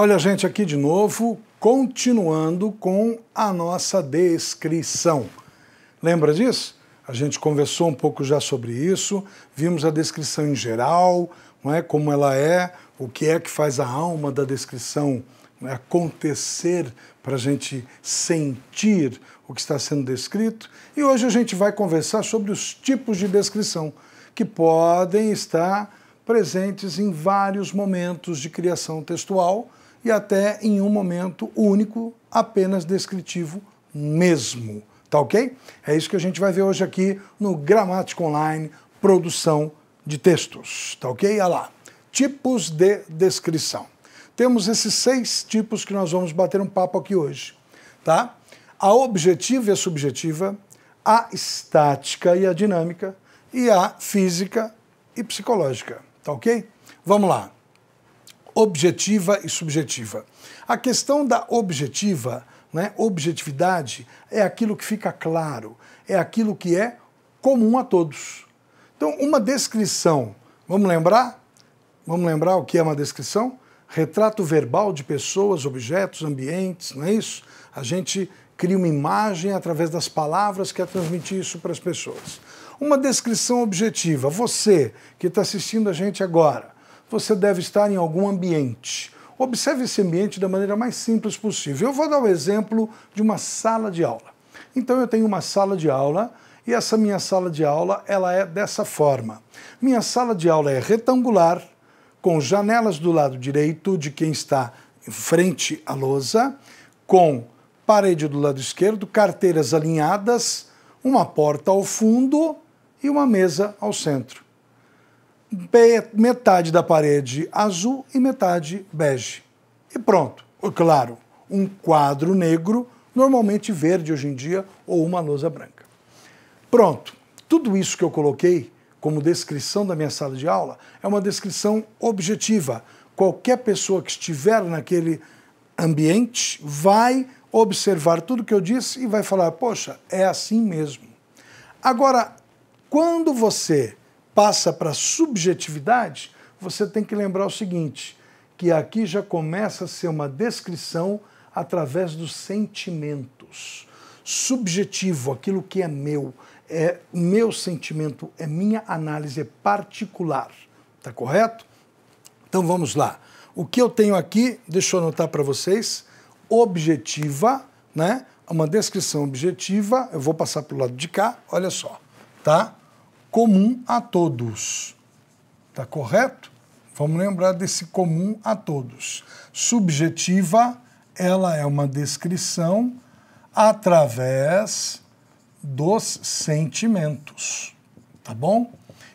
Olha, gente, aqui de novo, continuando com a nossa descrição. Lembra disso? A gente conversou um pouco já sobre isso, vimos a descrição em geral, não é? como ela é, o que é que faz a alma da descrição é? acontecer para a gente sentir o que está sendo descrito. E hoje a gente vai conversar sobre os tipos de descrição que podem estar presentes em vários momentos de criação textual e até em um momento único, apenas descritivo mesmo. Tá ok? É isso que a gente vai ver hoje aqui no Gramática Online Produção de Textos. Tá ok? Olha lá. Tipos de descrição. Temos esses seis tipos que nós vamos bater um papo aqui hoje. Tá? A objetiva e a subjetiva, a estática e a dinâmica, e a física e psicológica. Tá ok? Vamos lá objetiva e subjetiva. A questão da objetiva, né, objetividade, é aquilo que fica claro, é aquilo que é comum a todos. Então, uma descrição, vamos lembrar? Vamos lembrar o que é uma descrição? Retrato verbal de pessoas, objetos, ambientes, não é isso? A gente cria uma imagem através das palavras que é transmitir isso para as pessoas. Uma descrição objetiva. Você que está assistindo a gente agora, você deve estar em algum ambiente. Observe esse ambiente da maneira mais simples possível. Eu vou dar o um exemplo de uma sala de aula. Então eu tenho uma sala de aula e essa minha sala de aula ela é dessa forma. Minha sala de aula é retangular, com janelas do lado direito de quem está em frente à lousa, com parede do lado esquerdo, carteiras alinhadas, uma porta ao fundo e uma mesa ao centro metade da parede azul e metade bege. E pronto. Claro, um quadro negro, normalmente verde hoje em dia, ou uma lousa branca. Pronto. Tudo isso que eu coloquei como descrição da minha sala de aula é uma descrição objetiva. Qualquer pessoa que estiver naquele ambiente vai observar tudo que eu disse e vai falar: poxa, é assim mesmo. Agora, quando você passa para a subjetividade, você tem que lembrar o seguinte: que aqui já começa a ser uma descrição através dos sentimentos. Subjetivo, aquilo que é meu, é meu sentimento, é minha análise, é particular. Tá correto? Então vamos lá. O que eu tenho aqui, deixa eu anotar para vocês, objetiva, né? Uma descrição objetiva, eu vou passar para o lado de cá, olha só, tá? comum a todos. Está correto? Vamos lembrar desse comum a todos. Subjetiva, ela é uma descrição através dos sentimentos. Tá bom?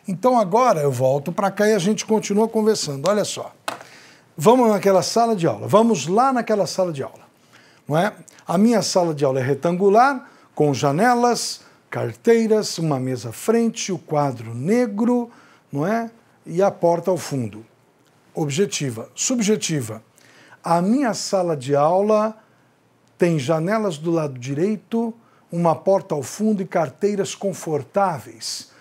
Então agora eu volto para cá e a gente continua conversando. Olha só. Vamos naquela sala de aula. Vamos lá naquela sala de aula. Não é? A minha sala de aula é retangular, com janelas, carteiras, uma mesa à frente, o quadro negro, não é? E a porta ao fundo. Objetiva. Subjetiva. A minha sala de aula tem janelas do lado direito, uma porta ao fundo e carteiras confortáveis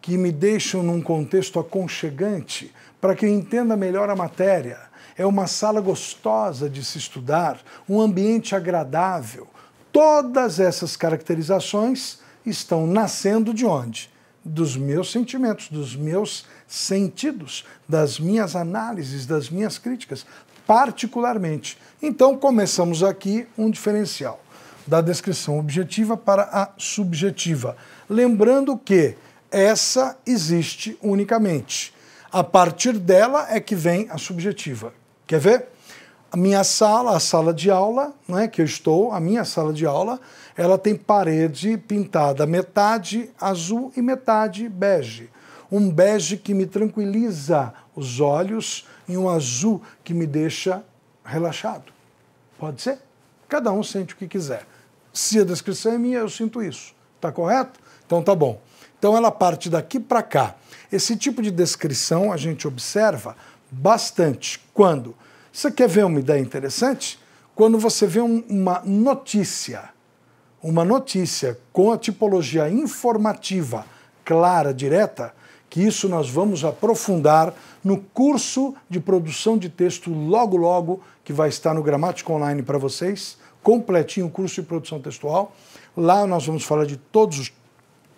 que me deixam num contexto aconchegante para que eu entenda melhor a matéria. É uma sala gostosa de se estudar, um ambiente agradável. Todas essas caracterizações estão nascendo de onde? Dos meus sentimentos, dos meus sentidos, das minhas análises, das minhas críticas, particularmente. Então, começamos aqui um diferencial da descrição objetiva para a subjetiva. Lembrando que essa existe unicamente. A partir dela é que vem a subjetiva. Quer ver? a minha sala, a sala de aula, né, que eu estou, a minha sala de aula, ela tem parede pintada metade azul e metade bege. Um bege que me tranquiliza os olhos e um azul que me deixa relaxado. Pode ser? Cada um sente o que quiser. Se a descrição é minha, eu sinto isso. Tá correto? Então tá bom. Então ela parte daqui para cá. Esse tipo de descrição a gente observa bastante quando você quer ver uma ideia interessante? Quando você vê um, uma notícia, uma notícia com a tipologia informativa clara, direta, que isso nós vamos aprofundar no curso de produção de texto logo logo, que vai estar no Gramática Online para vocês, completinho o curso de produção textual. Lá nós vamos falar de todos os,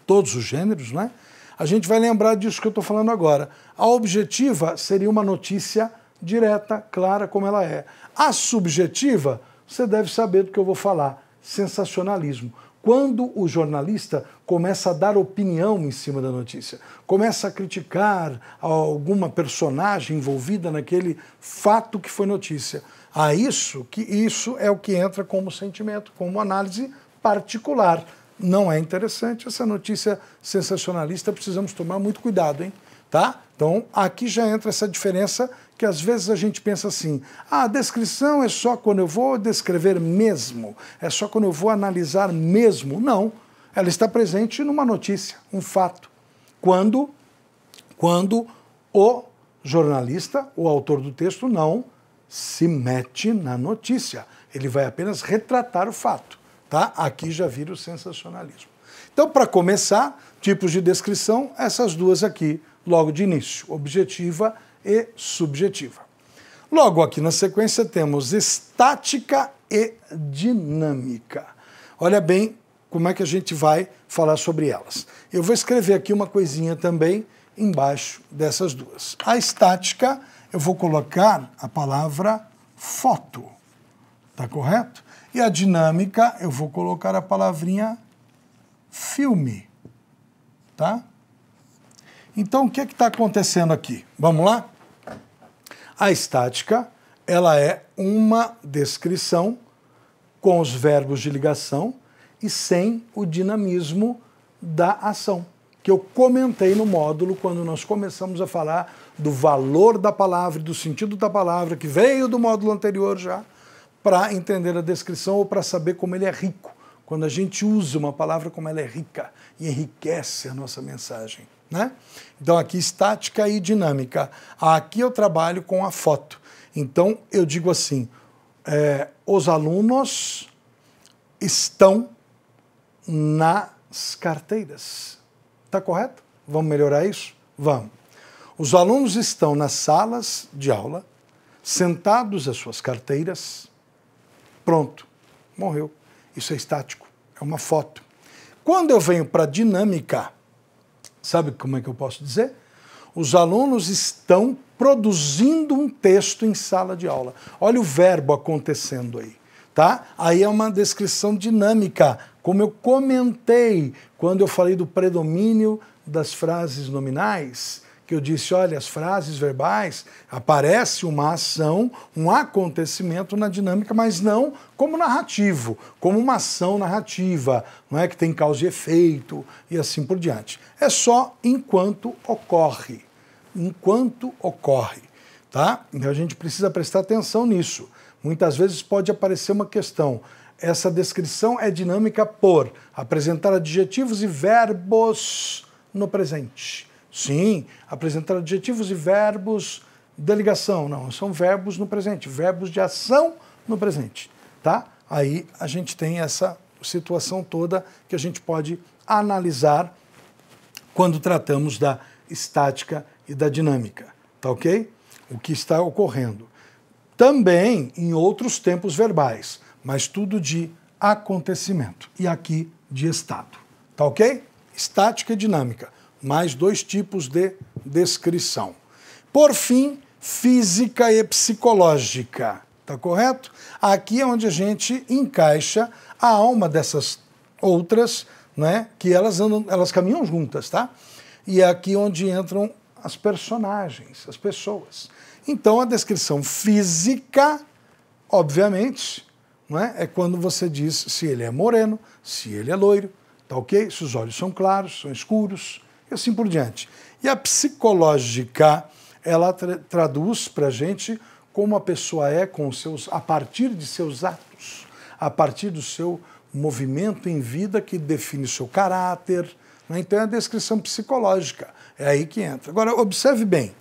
todos os gêneros, né? A gente vai lembrar disso que eu estou falando agora. A objetiva seria uma notícia direta, clara como ela é. A subjetiva, você deve saber do que eu vou falar: sensacionalismo. Quando o jornalista começa a dar opinião em cima da notícia, começa a criticar alguma personagem envolvida naquele fato que foi notícia. A isso que isso é o que entra como sentimento, como análise particular. Não é interessante essa notícia sensacionalista, precisamos tomar muito cuidado, hein? Tá? Então, aqui já entra essa diferença que às vezes a gente pensa assim: ah, a descrição é só quando eu vou descrever mesmo, é só quando eu vou analisar mesmo. Não, ela está presente numa notícia, um fato. Quando, quando o jornalista, o autor do texto, não se mete na notícia. Ele vai apenas retratar o fato. Tá? Aqui já vira o sensacionalismo. Então, para começar, tipos de descrição, essas duas aqui, logo de início. Objetiva e e subjetiva. Logo aqui na sequência temos estática e dinâmica. Olha bem como é que a gente vai falar sobre elas. Eu vou escrever aqui uma coisinha também embaixo dessas duas. A estática, eu vou colocar a palavra foto. Tá correto? E a dinâmica, eu vou colocar a palavrinha filme. Tá? Então, o que é está acontecendo aqui? Vamos lá? A estática ela é uma descrição com os verbos de ligação e sem o dinamismo da ação, que eu comentei no módulo quando nós começamos a falar do valor da palavra, do sentido da palavra, que veio do módulo anterior já, para entender a descrição ou para saber como ele é rico. Quando a gente usa uma palavra como ela é rica e enriquece a nossa mensagem. Né? Então, aqui estática e dinâmica. Aqui eu trabalho com a foto. Então, eu digo assim: é, os alunos estão nas carteiras. Está correto? Vamos melhorar isso? Vamos. Os alunos estão nas salas de aula, sentados às suas carteiras. Pronto, morreu. Isso é estático, é uma foto. Quando eu venho para dinâmica, Sabe como é que eu posso dizer? Os alunos estão produzindo um texto em sala de aula. Olha o verbo acontecendo aí, tá? Aí é uma descrição dinâmica, como eu comentei quando eu falei do predomínio das frases nominais que eu disse, olha, as frases verbais aparece uma ação, um acontecimento na dinâmica, mas não como narrativo, como uma ação narrativa, não é que tem causa e efeito e assim por diante. É só enquanto ocorre, enquanto ocorre, tá? Então a gente precisa prestar atenção nisso. Muitas vezes pode aparecer uma questão, essa descrição é dinâmica por apresentar adjetivos e verbos no presente Sim, apresentar adjetivos e verbos de ligação. Não, são verbos no presente, verbos de ação no presente. Tá? Aí a gente tem essa situação toda que a gente pode analisar quando tratamos da estática e da dinâmica. Tá ok? O que está ocorrendo. Também em outros tempos verbais, mas tudo de acontecimento e aqui de estado. Tá ok? Estática e dinâmica mais dois tipos de descrição. Por fim, física e psicológica, tá correto? Aqui é onde a gente encaixa a alma dessas outras, né? Que elas andam, elas caminham juntas, tá? E é aqui onde entram as personagens, as pessoas. Então a descrição física, obviamente, não é? é quando você diz se ele é moreno, se ele é loiro, tá ok? Se os olhos são claros, são escuros, e assim por diante. E a psicológica, ela tra traduz para a gente como a pessoa é com seus, a partir de seus atos, a partir do seu movimento em vida que define seu caráter. Né? Então é a descrição psicológica, é aí que entra. Agora, observe bem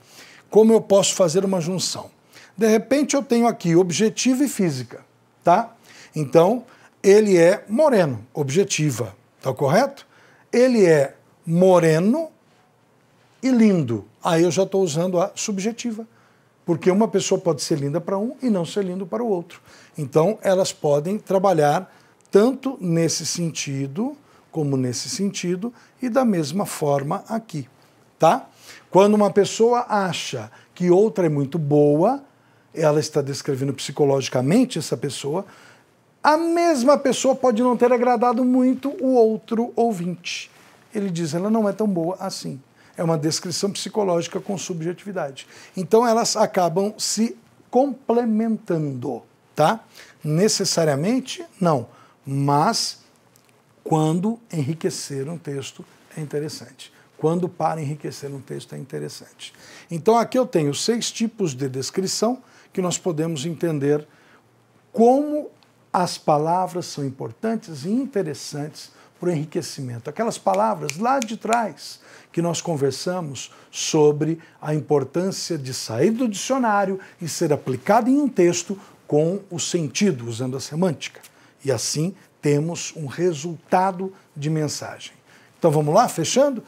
como eu posso fazer uma junção. De repente eu tenho aqui objetivo e física, tá? Então, ele é moreno, objetiva, tá correto? Ele é moreno e lindo. Aí eu já estou usando a subjetiva, porque uma pessoa pode ser linda para um e não ser linda para o outro. Então, elas podem trabalhar tanto nesse sentido como nesse sentido e da mesma forma aqui, tá? Quando uma pessoa acha que outra é muito boa, ela está descrevendo psicologicamente essa pessoa. A mesma pessoa pode não ter agradado muito o outro ouvinte ele diz, ela não é tão boa assim. É uma descrição psicológica com subjetividade. Então elas acabam se complementando, tá? Necessariamente não, mas quando enriquecer um texto é interessante. Quando para enriquecer um texto é interessante. Então aqui eu tenho seis tipos de descrição que nós podemos entender como as palavras são importantes e interessantes para o enriquecimento. Aquelas palavras lá de trás que nós conversamos sobre a importância de sair do dicionário e ser aplicada em um texto com o sentido, usando a semântica. E assim temos um resultado de mensagem. Então vamos lá, fechando?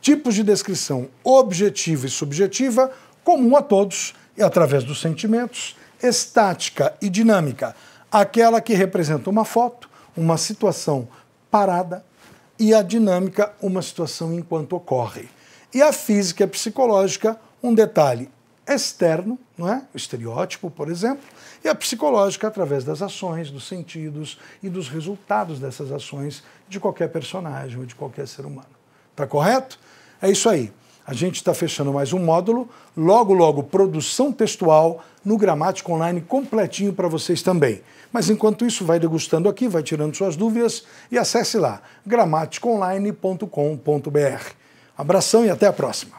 Tipos de descrição objetiva e subjetiva, comum a todos e através dos sentimentos, estática e dinâmica, aquela que representa uma foto, uma situação parada e a dinâmica, uma situação enquanto ocorre. E a física e a psicológica, um detalhe externo, não é? o estereótipo, por exemplo, e a psicológica através das ações, dos sentidos e dos resultados dessas ações de qualquer personagem ou de qualquer ser humano. Tá correto? É isso aí. A gente está fechando mais um módulo, logo, logo, produção textual no Gramática Online completinho para vocês também. Mas enquanto isso, vai degustando aqui, vai tirando suas dúvidas e acesse lá gramaticaonline.com.br. Abração e até a próxima!